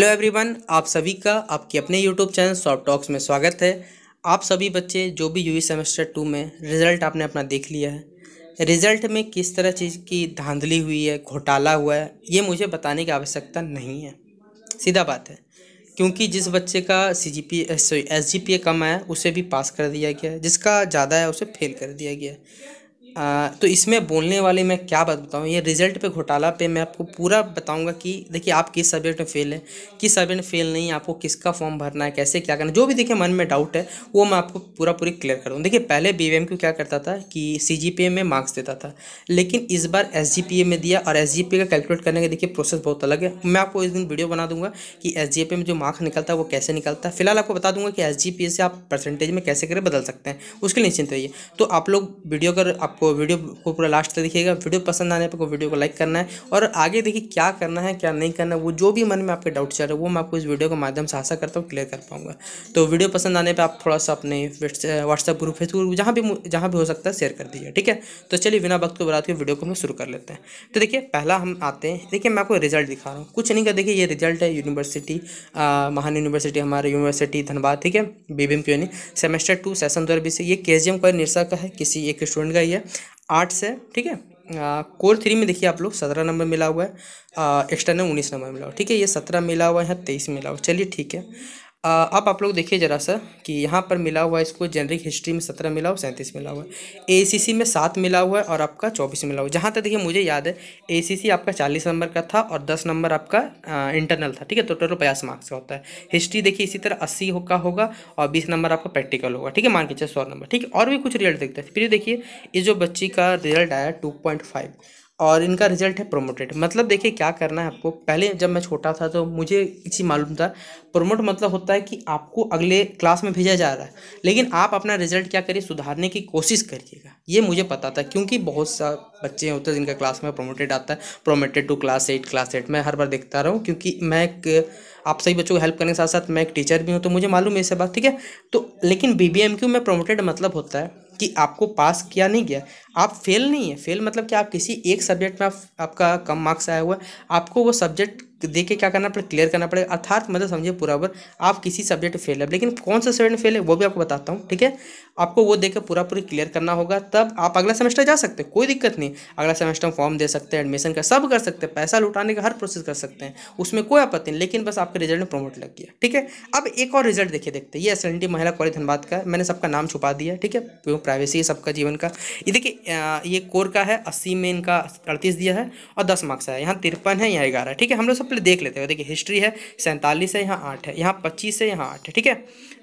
hello everyone आप सभी का आपके अपने यूट्यूब चैनल सॉफ्ट टॉक्स में स्वागत है आप सभी बच्चे जो भी यूवी सेमेस्टर टू में रिज़ल्ट आपने अपना देख लिया है रिज़ल्ट में किस तरह चीज़ की धांधली हुई है घोटाला हुआ है ये मुझे बताने की आवश्यकता नहीं है सीधा बात है क्योंकि जिस बच्चे का C G P sorry S G P A कम है उसे भी पास कर दिया गया है जिसका ज़्यादा है उसे फेल कर दिया गया है तो इसमें बोलने वाले मैं क्या बात बताऊँ ये रिजल्ट पे घोटाला पे मैं आपको पूरा बताऊंगा कि देखिए आप किस सब्जेक्ट में फेल है किस सब्जेक्ट में फेल नहीं आपको किसका फॉर्म भरना है कैसे क्या करना जो भी देखिए मन में डाउट है वो मैं आपको पूरा पूरी क्लियर कर दूँ देखिए पहले बी वी क्या करता था कि सी में मार्क्स देता था लेकिन इस बार एस में दिया और एस का कैलकुलेट करने का देखिए प्रोसेस बहुत अलग है मैं आपको इस दिन वीडियो बना दूंगा कि एस में जो मार्क्स निकलता है वो कैसे निकलता है फिलहाल आपको बता दूंगा कि एस से आप परसेंटेज में कैसे करें बदल सकते हैं उसके लिए निश्चिंत रहिए तो आप लोग वीडियो अगर आपको आपको वीडियो को पूरा लास्ट तक देखिएगा वीडियो पसंद आने पर को वीडियो को लाइक करना है और आगे देखिए क्या करना है क्या नहीं करना है वो जो भी मन में आपके डाउट चल रहे हैं वो मैं आपको इस वीडियो के माध्यम से आशा करता हूँ क्लियर कर पाऊंगा तो वीडियो पसंद आने पर आप थोड़ा सा अपने व्हाट्सअप ग्रुप फेसबुक ग्रुप जहाँ भी जहाँ भी हो सकता है शेयर कर दीजिए ठीक है तो चलिए बिना वक्त को बरात के वीडियो को हम शुरू कर लेते हैं तो देखिए पहला हम आते हैं देखिए मैं आपको रिजल्ट दिखा रहा हूँ कुछ नहीं कर देखिए ये रिजल्ट है यूनिवर्सिटी महान यूनिवर्सिटी हमारे यूनिवर्सिटी धनबाद ठीक है B B M semester two session दो बीस ये के जी एम का निरसा का है किसी एक स्टूडेंट का ही है आठ से ठीक है कोर थ्री में देखिए आप लोग सत्रह नंबर मिला हुआ है एक्सटर्नल उन्नीस नंबर मिला हुआ ठीक है ये सत्रह मिला हुआ है तेईस मिला हुआ चलिए ठीक है अब आप लोग देखिए जरा सा कि यहाँ पर मिला हुआ है इसको जेनरिक हिस्ट्री में सत्रह मिला हुआ सैंतीस मिला हुआ है ए में सात मिला हुआ है और आपका चौबीस मिला हुआ है जहाँ तक देखिए मुझे याद है ए आपका चालीस नंबर का था और दस नंबर आपका आ, इंटरनल था ठीक है तो टोटल पचास मार्क्स का होता है हिस्ट्री देखिए इसी तरह अस्सी हो का होगा और बीस नंबर आपका प्रैक्टिकल होगा ठीक है मान के चलिए सौ नंबर ठीक है और भी कुछ रिजल्ट देखते हैं फिर देखिए इस जो बच्ची का रिजल्ट आया टू पॉइंट फाइव और इनका रिजल्ट है प्रोमोटेड मतलब देखिए क्या करना है आपको पहले जब मैं छोटा था तो मुझे एक चीज़ मालूम था प्रोमोट मतलब होता है कि आपको अगले क्लास में भेजा जा रहा है लेकिन आप अपना रिजल्ट क्या करिए सुधारने की कोशिश करिएगा ये मुझे पता था क्योंकि बहुत सा बच्चे होते हैं जिनका क्लास में प्रोमोटेड आता है promoted to class eight class eight मैं हर बार देखता रहा हूँ क्योंकि मैं एक आप सभी बच्चों को हेल्प करने के साथ साथ मैं एक टीचर भी हूँ तो मुझे मालूम है इससे बात ठीक है तो लेकिन बी बी एम क्यू में प्रोमोटेड मतलब होता है कि आपको पास किया नहीं गया आप फेल नहीं है फेल मतलब कि आप किसी एक सब्जेक्ट में आप, आपका कम मार्क्स आया हुआ है आपको वो सब्जेक्ट देख के क्या करना पड़ेगा क्लियर करना पड़ेगा अर्थात मतलब समझिए पूरा ओवर आप किसी सब्जेक्ट फेल है लेकिन कौन सा सब्जेक्ट फेल है वो भी आपको बताता हूँ ठीक है आपको वो देकर पूरा पूरी क्लियर करना होगा तब आप अगला सेमेस्टर जा सकते हैं कोई दिक्कत नहीं अगला सेमेस्टर फॉर्म दे सकते हैं एडमिशन का सब कर सकते हैं पैसा लुटाने का हर प्रोसेस कर सकते हैं उसमें कोई आपत्ति नहीं लेकिन बस आपके रिजल्ट में प्रमोट लग गया ठीक है अब एक और रिजल्ट देखिए देखते ये एस महिला कॉलेज धनबाद का मैंने सबका नाम छुपा दिया ठीक है क्यों प्राइवेसी है सबका जीवन का ये देखिए ये कोर का है अस्सी में इनका अड़तीस दिया है और दस मार्क्स है यहाँ तिरपन है यहाँ ग्यारह ठीक है हम लोग सब पहले देख लेते हैं देखिए हिस्ट्री है सैंतालीस है यहाँ आठ है यहाँ पच्चीस है यहाँ आठ है ठीक है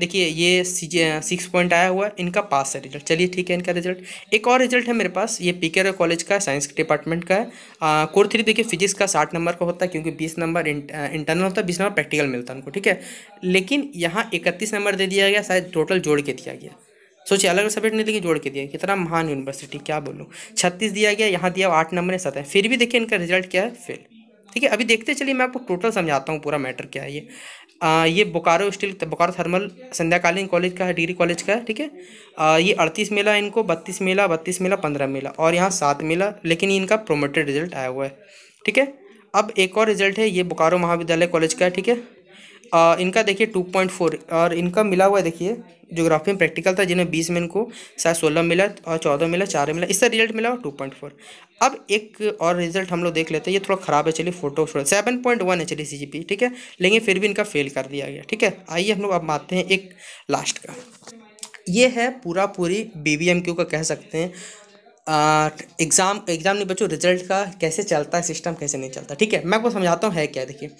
देखिए ये सिक्स पॉइंट आया हुआ है इनका पास है रिजल्ट चलिए ठीक है इनका रिजल्ट एक और रिजल्ट है मेरे पास ये पी कॉलेज का साइंस डिपार्टमेंट का है कोर थ्री देखिए फिजिक्स का साठ नंबर का होता है क्योंकि बीस नंबर इंटरनल होता है बीस नंबर प्रैक्टिकल मिलता है उनको ठीक है लेकिन यहाँ इकतीस नंबर दे दिया गया शायद टोटल जोड़ के दिया गया सोचिए अलग अलग सब्जेक्ट नहीं देखिए जोड़ के दिया कितना महान यूनिवर्सिटी क्या बोलूँ छत्तीस दिया गया यहाँ दिया आठ नंबर है फिर भी देखिए इनका रिजल्ट क्या है फेल ठीक है अभी देखते चलिए मैं आपको टोटल समझाता हूँ पूरा मैटर क्या है ये आ, ये बोकारो स्टील बोकारो थर्मल संध्याकालीन कॉलेज का है डिग्री कॉलेज का है ठीक है ये अड़तीस मेला इनको बत्तीस मेला बत्तीस मेला पंद्रह मेला और यहाँ सात मेला लेकिन इनका प्रोमोटेड रिजल्ट आया हुआ है ठीक है अब एक और रिजल्ट है ये बोकारो महाविद्यालय कॉलेज का है ठीक है इनका देखिए 2.4 और इनका मिला हुआ देखिए जोग्राफी में प्रैक्टिकल था जिन्हें बीस में इनको शायद सोलह मिला और चौदह मिला चार मिला इसका रिजल्ट मिला टू पॉइंट फोर अब एक और रिजल्ट हम लोग देख लेते हैं ये थोड़ा ख़राब है चलिए फोटो सेवन पॉइंट वन है चलिए सी जी पी ठीक है लेकिन फिर भी इनका फेल कर दिया गया ठीक है आइए हम लोग अब मानते हैं एक लास्ट का ये है पूरा पूरी बी बी एम क्यू का कह सकते हैं एग्ज़ाम एग्ज़ाम नहीं बच्चों रिजल्ट का कैसे चलता है सिस्टम कैसे नहीं चलता ठीक है मैं आपको समझाता हूँ है क्या देखिए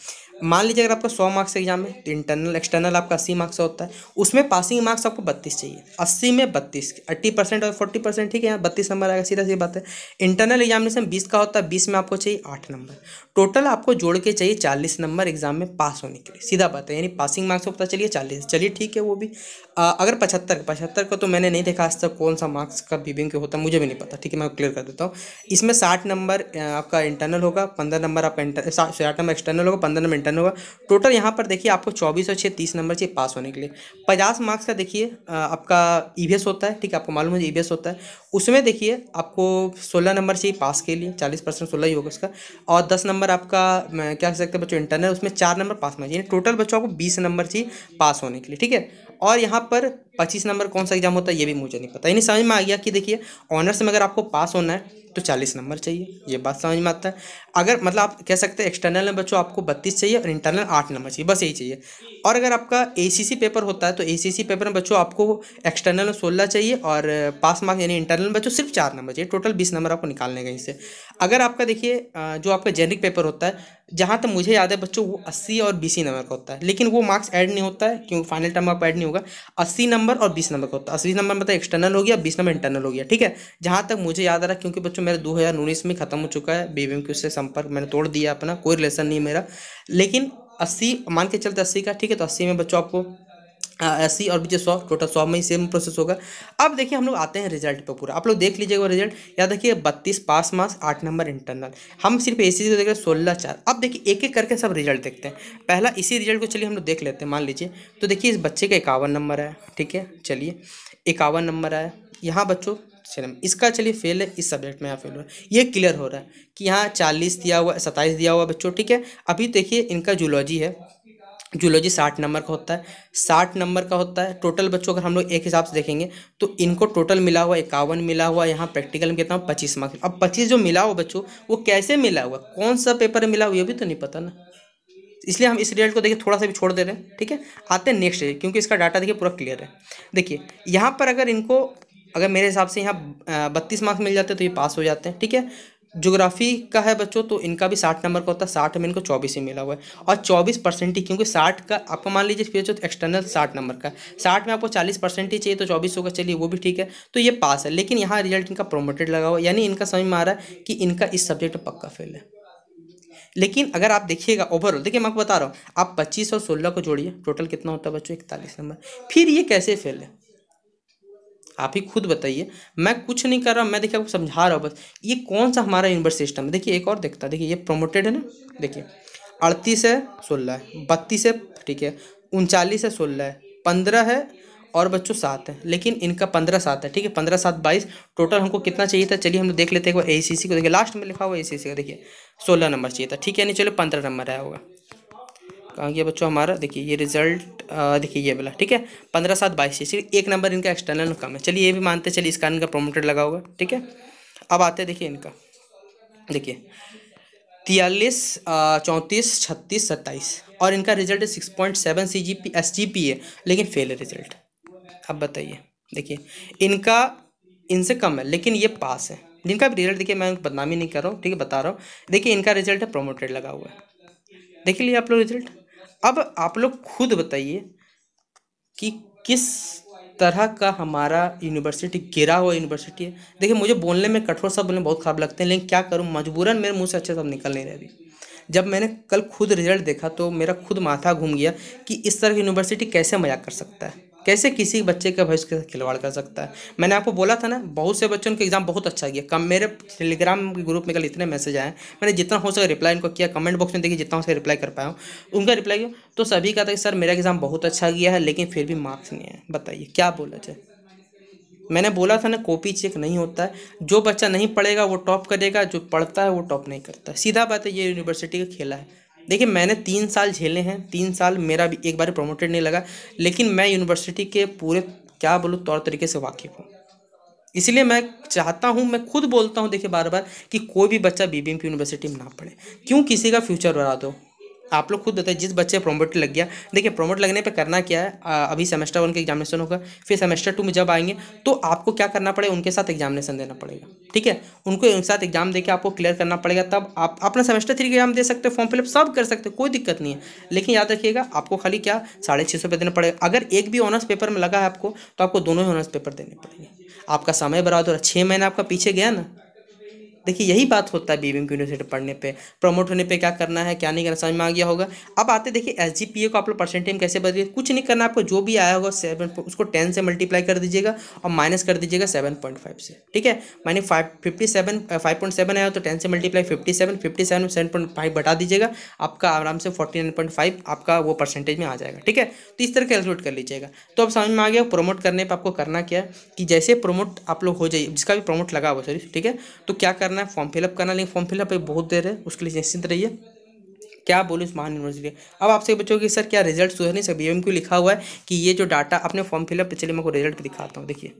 मान लीजिए अगर आपका सौ मार्क्स एग्जाम है तो इंटरनल एक्सटर्नल आपका अस्सी मार्क्स होता है उसमें पासिंग मार्क्स आपको बत्तीस चाहिए अस्सी में बत्तीस अस्सी परसेंट और फोर्टी परसेंट ठीक है यहाँ बत्तीस नंबर आएगा सीधा सी बात है इंटरनल एग्जामिनेशन बीस का होता है बीस में आपको चाहिए आठ नंबर टोटल आपको जोड़ के चाहिए चालीस नंबर एग्जाम में पास होने के लिए सीधा बात है यानी पासिंग मार्क्स होता चलिए चालीस चलिए ठीक है वो भी आ, अगर पचहत्तर पचहत्तर का तो मैंने नहीं देखा आज तक कौन सा मार्क्स का बीबिंग होता मुझे भी नहीं पता ठीक है मैं क्लियर कर देता हूँ इसमें साठ नंबर आपका इंटरनल होगा पंद्रह नंबर आपका इंटर साठ नंबर एक्सटर्नल होगा पंद्रह नंबर पैटर्न होगा टोटल यहाँ पर देखिए आपको चौबीस और छः तीस नंबर चाहिए पास होने के लिए पचास मार्क्स का देखिए आपका ई e होता है ठीक है आपको मालूम है ई e होता है उसमें देखिए आपको सोलह नंबर चाहिए पास के लिए चालीस परसेंट सोलह ही होगा उसका और दस नंबर आपका क्या कह सकते हैं बच्चों इंटरनल उसमें चार नंबर पास होना चाहिए टोटल बच्चों आपको बीस नंबर चाहिए पास होने के लिए ठीक है और यहाँ पर पच्चीस नंबर कौन सा एग्जाम होता है ये भी मुझे नहीं पता यानी समझ में आ गया कि देखिए ऑनर्स में अगर आपको पास होना है तो चालीस नंबर चाहिए ये बात समझ में आता है अगर मतलब आप कह सकते हैं एक्सटर्नल में बच्चों आपको बत्तीस चाहिए और इंटरनल आठ नंबर चाहिए बस यही चाहिए और अगर आपका ए पेपर होता है तो ए पेपर में बच्चों आपको एक्सटर्नल में सोलह चाहिए और पास मार्क्स यानी इंटरनल में बच्चों सिर्फ चार नंबर चाहिए टोटल बीस नंबर आपको निकालने का इससे अगर आपका देखिए जो आपका जेनरिक पेपर होता है जहाँ तक मुझे याद है बच्चों वो अस्सी और बीस नंबर का होता है लेकिन वो मार्क्स ऐड नहीं होता है क्योंकि फाइनल टर्म आपको ऐड नहीं होगा अस्सी नंबर और बीस नंबर का होता है अस्सी नंबर मतलब एक्सटर्नल हो गया बीस नंबर इंटरनल हो गया ठीक है जहाँ तक मुझे याद आ रहा क्योंकि बच्चों जो मेरा 2019 में ख़त्म हो चुका है बीबीएमक्यू से संपर्क मैंने तोड़ दिया अपना कोई रिलेशन नहीं मेरा लेकिन अस्सी मान के चलते अस्सी का ठीक है तो अस्सी में बच्चों आपको अस्सी और पीछे सौ टोटल सौ में ही सेम प्रोसेस होगा अब देखिए हम लोग आते हैं रिजल्ट पे पूरा आप लोग देख लीजिएगा रिजल्ट या देखिए बत्तीस पास मार्क्स आठ नंबर इंटरनल हम सिर्फ ए सी सी को देख रहे सोलह चार अब देखिए एक एक करके सब रिजल्ट देखते हैं पहला इसी रिजल्ट को चलिए हम लोग देख लेते हैं मान लीजिए तो देखिए इस बच्चे का इक्यावन नंबर है ठीक है चलिए इक्यावन नंबर आया यहाँ बच्चों चलिए इसका चलिए फेल है इस सब्जेक्ट में यहाँ फेल हो रहा है ये क्लियर हो रहा है कि यहाँ चालीस दिया हुआ सत्ताईस दिया हुआ बच्चों ठीक है अभी देखिए इनका जूलॉजी है जूलॉजी साठ नंबर का होता है साठ नंबर का होता है टोटल बच्चों अगर हम लोग एक हिसाब से देखेंगे तो इनको टोटल मिला हुआ इक्यावन मिला हुआ यहाँ प्रैक्टिकल में कितना पच्चीस मार्क्स अब पच्चीस जो मिला हुआ बच्चों वो कैसे मिला हुआ कौन सा पेपर मिला हुआ ये भी तो नहीं पता ना इसलिए हम इस रिजल्ट को देखिए थोड़ा सा भी छोड़ दे रहे हैं ठीक है आते हैं नेक्स्ट क्योंकि इसका डाटा देखिए पूरा क्लियर है देखिए यहाँ पर अगर इनको अगर मेरे हिसाब से यहाँ बत्तीस मार्क्स मिल जाते तो ये पास हो जाते हैं ठीक है जोग्राफी का है बच्चों तो इनका भी साठ नंबर का होता है साठ में इनको चौबीस ही मिला हुआ है और चौबीस परसेंट ही क्योंकि साठ का आपको मान लीजिए फिर जो एक्सटर्नल साठ नंबर का साठ में आपको चालीस परसेंट ही चाहिए तो चौबीस होगा चलिए वो भी ठीक है तो ये पास है लेकिन यहाँ रिजल्ट इनका प्रोमोटेड लगा हुआ यानी इनका समझ में आ रहा है कि इनका इस सब्जेक्ट में पक्का फेल है लेकिन अगर आप देखिएगा ओवरऑल देखिए मैं आपको बता रहा हूँ आप पच्चीस और सोलह को जोड़िए टोटल कितना होता है बच्चों इकतालीस नंबर फिर ये कैसे फेल है आप ही खुद बताइए मैं कुछ नहीं कर रहा मैं देखिए आपको समझा रहा हूँ बस ये कौन सा हमारा यूनिवर्स सिस्टम है देखिए एक और देखता है देखिए ये प्रोमोटेड है ना देखिए अड़तीस है सोलह है बत्तीस है ठीक है उनचालीस है सोलह है पंद्रह है और बच्चों सात है लेकिन इनका पंद्रह सात है ठीक है पंद्रह सात बाईस टोटल हमको कितना चाहिए था चलिए हम लोग देख लेते हैं एक बार ए को देखिए लास्ट में लिखा हुआ ए का देखिए सोलह नंबर चाहिए था ठीक है नहीं चलो पंद्रह नंबर आया होगा कहाँ गया बच्चों हमारा देखिए ये रिजल्ट देखिए ये वाला ठीक है पंद्रह सात बाईस सिर्फ एक नंबर इनका एक्सटर्नल कम है चलिए ये भी मानते चलिए इस कारण इनका प्रोमोटेड लगा होगा ठीक है अब आते हैं देखिए इनका देखिए तियालीस चौंतीस छत्तीस सत्ताईस और इनका result six point seven C G P S G P है लेकिन फेल है रिजल्ट अब बताइए देखिए इनका इनसे कम है लेकिन ये पास है जिनका भी रिजल्ट देखिए मैं बदनामी नहीं कर रहा हूँ ठीक है बता रहा हूँ देखिए इनका रिजल्ट है प्रोमोटेड लगा हुआ है देख लिए आप लोग रिजल्ट अब आप लोग खुद बताइए कि किस तरह का हमारा यूनिवर्सिटी गिरा हुआ यूनिवर्सिटी है देखिए मुझे बोलने में कठोर सब बोलने बहुत खराब लगते हैं लेकिन क्या करूँ मजबूरन मेरे मुँह से अच्छे सब निकल नहीं रहे अभी जब मैंने कल खुद रिजल्ट देखा तो मेरा खुद माथा घूम गया कि इस तरह की यूनिवर्सिटी कैसे मजाक कर सकता है कैसे किसी बच्चे का भविष्य के साथ खिलवाड़ कर सकता है मैंने आपको बोला था ना बहुत से बच्चों के एग्जाम बहुत अच्छा गया कम मेरे टेलीग्राम के ग्रुप में कल इतने मैसेज आए मैंने जितना हो सके रिप्लाई उनको किया कमेंट बॉक्स में देखिए जितना हो सके रिप्लाई कर पाया हूँ उनका रिप्लाई किया तो सभी कहा था कि सर मेरा एग्जाम बहुत अच्छा गया है लेकिन फिर भी मार्क्स नहीं है बताइए क्या बोला जाए मैंने बोला था ना कॉपी चेक नहीं होता है जो बच्चा नहीं पढ़ेगा वो टॉप करेगा जो पढ़ता है वो टॉप नहीं करता सीधा बात है ये यूनिवर्सिटी का खेला है देखिए मैंने तीन साल झेले हैं तीन साल मेरा भी एक बार प्रमोटेड नहीं लगा लेकिन मैं यूनिवर्सिटी के पूरे क्या बोलूँ तौर तरीके से वाकिफ़ हूँ इसलिए मैं चाहता हूँ मैं खुद बोलता हूँ देखिए बार बार कि कोई भी बच्चा बी यूनिवर्सिटी में ना पढ़े क्यों किसी का फ्यूचर बना दो आप लोग खुद बताए जिस बच्चे प्रोमोट लग गया देखिए प्रोमोट लगने पे करना क्या है अभी सेमेस्टर वन का एग्जामिनेशन होगा फिर सेमेस्टर टू में जब आएंगे तो आपको क्या करना पड़ेगा उनके साथ एग्जामिनेशन देना पड़ेगा ठीक है उनको उनके साथ एग्जाम देके आपको क्लियर करना पड़ेगा तब आप अपना सेमेस्टर थ्री एग्जाम दे सकते हो फॉर्म फिलअप सब कर सकते हो कोई दिक्कत नहीं है लेकिन याद रखिएगा आपको खाली क्या साढ़े छः सौ देना पड़ेगा अगर एक भी ऑनर्स पेपर में लगा है आपको तो आपको दोनों ही ऑनर्स पेपर देने पड़ेंगे आपका समय बराबर हो रहा है छः महीने आपका पीछे गया ना देखिए यही बात होता है बीबीएम यूनिवर्सिटी पढ़ने पे प्रमोट होने पे क्या करना है क्या नहीं करना समझ में आ गया होगा अब आते देखिए एस जी पी ए को आप लोग परसेंटेज कैसे बदलिए कुछ नहीं करना आपको जो भी आया होगा सेवन उसको टेन से मल्टीप्लाई कर दीजिएगा और माइनस कर दीजिएगा सेवन पॉइंट फाइव से ठीक है मैंने five fifty seven five point seven आया तो टेन से multiply fifty seven fifty seven seven point five बटा दीजिएगा आपका आराम से फोर्टी नाइन पॉइंट फाइव आपका वो परसेंटेज में आ जाएगा ठीक है तो इस तरह कैलकुलेट कर लीजिएगा तो अब समझ में आ गया प्रमोट करने पर आपको करना क्या है कि जैसे प्रमोट आप लोग हो जाइए जिसका भी प्रमोट लगा हुआ सॉरी ठीक है तो क्या कर करना है फॉर्म फिलअप करना लेकिन फॉर्म फिलअप अभी बहुत देर है उसके लिए निश्चिंत रहिए क्या बोलूँ इस महान यूनिवर्सिटी अब आपसे बच्चों की सर क्या रिजल्ट सुधर नहीं बी एम लिखा हुआ है कि ये जो डाटा अपने फॉर्म फिलअप चलिए मैं को रिजल्ट दिखाता हूँ देखिए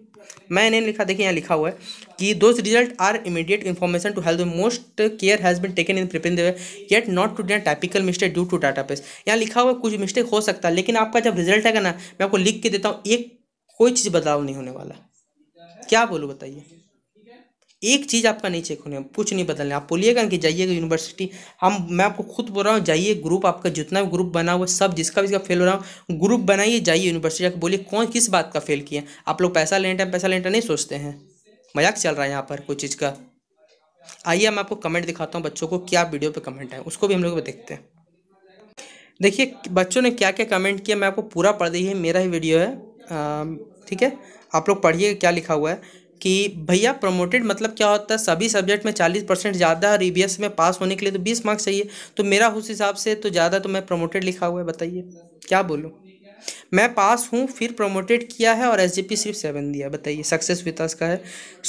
मैंने लिखा देखिए यहाँ लिखा हुआ है कि those result are immediate information to health most care has been taken in preparing yet not to date typical mistake due to data pace यहाँ लिखा हुआ कुछ मिस्टेक हो सकता है लेकिन आपका जब रिजल्ट है ना मैं आपको लिख के देता हूँ एक कोई चीज़ बदलाव नहीं होने वाला क्या बोलूँ बताइए एक चीज़ आपका नहीं चेक होने कुछ नहीं बदलने आप बोलिएगा कि जाइएगा यूनिवर्सिटी हम मैं आपको खुद बोल रहा हूँ जाइए ग्रुप आपका जितना भी ग्रुप बना हुआ सब जिसका भी इसका फेल हो रहा हूँ ग्रुप बनाइए जाइए यूनिवर्सिटी जाकर बोलिए कौन किस बात का फेल किया आप लोग पैसा लेने टाइम पैसा लेने टाइम नहीं सोचते हैं मजाक चल रहा है यहाँ पर कोई चीज़ का आइए मैं आपको कमेंट दिखाता हूँ बच्चों को क्या वीडियो पर कमेंट है उसको भी हम लोग देखते हैं देखिए बच्चों ने क्या क्या कमेंट किया मैं आपको पूरा पढ़ दी है मेरा ही वीडियो है ठीक है आप लोग पढ़िए क्या लिखा हुआ है कि भैया प्रमोटेड मतलब क्या होता है सभी सब्जेक्ट में चालीस परसेंट ज़्यादा और ई e में पास होने के लिए तो बीस मार्क्स चाहिए तो मेरा उस हिसाब से तो ज़्यादा तो मैं प्रमोटेड लिखा हुआ है बताइए क्या बोलूँ मैं पास हूँ फिर प्रोमोटेड किया है और एस सिर्फ सेवन दिया बताइए सक्सेस विथ अस का है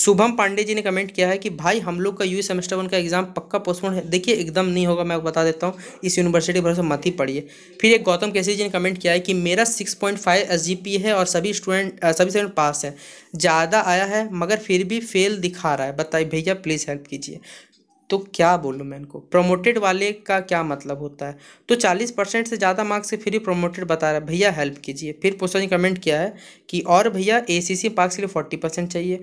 शुभम पांडे जी ने कमेंट किया है कि भाई हम लोग का यू सेमेस्टर वन का एग्ज़ाम पक्का पोस्टपोन है देखिए एकदम नहीं होगा मैं बता देता हूँ इस यूनिवर्सिटी भरोसे मत ही पढ़िए फिर एक गौतम केसरी जी ने कमेंट किया है कि मेरा सिक्स पॉइंट फाइव एस है और सभी स्टूडेंट सभी स्टूडेंट पास है ज़्यादा आया है मगर फिर भी फेल दिखा रहा है बताइए भैया प्लीज़ हेल्प कीजिए तो क्या बोलूँ मैं इनको प्रमोटेड वाले का क्या मतलब होता है तो चालीस परसेंट से ज़्यादा मार्क्स से फिर प्रमोटेड बता रहा है भैया हेल्प कीजिए फिर पूछा जी कमेंट किया है कि और भैया ए सी सी मार्क्स के लिए फोर्टी परसेंट चाहिए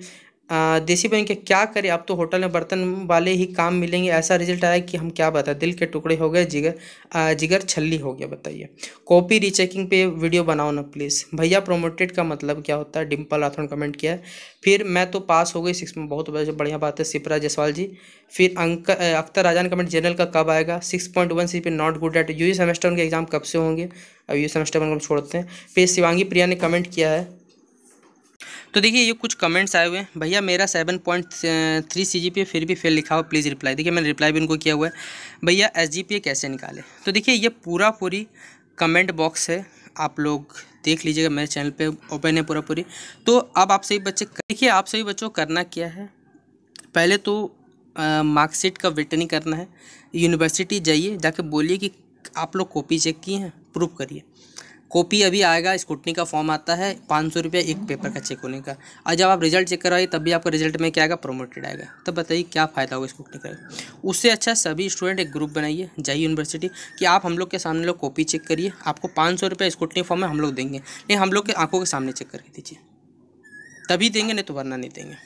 देसी बन के क्या करें अब तो होटल में बर्तन वाले ही काम मिलेंगे ऐसा रिजल्ट आया कि हम क्या बताएं दिल के टुकड़े हो गए जिगर जिगर छल्ली हो गया बताइए कॉपी रीचेकिंग पे वीडियो बनाओ ना प्लीज़ भैया प्रोमोटेड का मतलब क्या होता है डिम्पल राथोड़ कमेंट किया है फिर मैं तो पास हो गई सिक्स में बहुत बढ़िया बात है सिपरा जयसवाल जी फिर अंक अख्तर राजान कमेंट जनरल का कब आएगा सिक्स पॉइंट वन सी पे not good at U semester उनके एग्जाम कब से होंगे अब यू सेमेस्टर e हम छोड़ते हैं फिर शिवांगी प्रिया ने कमेंट किया है तो देखिए ये कुछ कमेंट्स आए हुए हैं भैया मेरा seven point three C G P फिर भी फेल लिखा हुआ प्लीज़ रिप्लाई देखिए मैंने रिप्लाई भी उनको किया हुआ है भैया एस जी पी कैसे निकाले तो देखिए ये पूरा पूरी कमेंट बॉक्स है आप लोग देख लीजिएगा मेरे चैनल पे ओपन है पूरा पूरी तो अब आप सभी बच्चे देखिए आप सभी बच्चों करना क्या है पहले तो मार्कशीट का रिटर्निंग करना है यूनिवर्सिटी जाइए जाके बोलिए कि आप लोग कॉपी चेक किए हैं प्रूफ करिए कॉपी अभी आएगा स्कूटनी का फॉर्म आता है पाँच सौ रुपया एक पेपर का चेक होने का और जब आप रिजल्ट चेक करवाइए तब भी आपका रिजल्ट में क्या आएगा प्रोमोटेड आएगा तब तो बताइए क्या फ़ायदा होगा स्कूटनी का उससे अच्छा सभी स्टूडेंट एक ग्रुप बनाइए जाइए यूनिवर्सिटी कि आप हम लोग के सामने लोग कॉपी चेक करिए आपको पाँच सौ रुपये स्कूटनी फॉर्म में हम लोग देंगे नहीं हम लोग के आंखों के सामने चेक करके दीजिए तभी देंगे नहीं तो वरना नहीं देंगे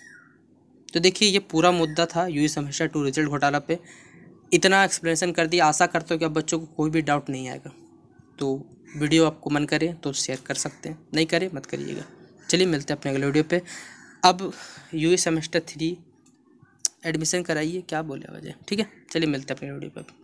तो देखिए ये पूरा मुद्दा था यू समस्या टू रिजल्ट घोटाला पे इतना एक्सप्लेनेशन कर दिया आशा करते हो कि अब बच्चों को कोई भी डाउट नहीं आएगा तो वीडियो आपको मन करे तो शेयर कर सकते हैं नहीं करे मत करिएगा चलिए मिलते हैं अपने अगले वीडियो पे अब यू सेमेस्टर थ्री एडमिशन कराइए क्या बोले वजह ठीक है चलिए मिलते हैं अपने वीडियो पर